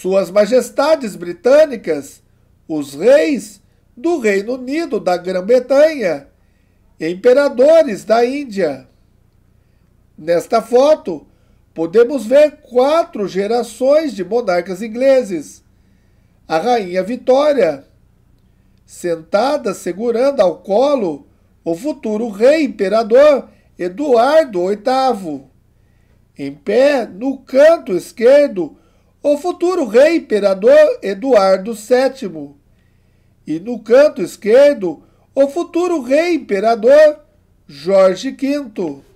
Suas Majestades Britânicas, os reis do Reino Unido da Grã-Bretanha, imperadores da Índia. Nesta foto, podemos ver quatro gerações de monarcas ingleses. A rainha Vitória, sentada segurando ao colo o futuro rei imperador Eduardo VIII. Em pé, no canto esquerdo, o futuro rei imperador Eduardo VII, e no canto esquerdo, o futuro rei imperador Jorge V.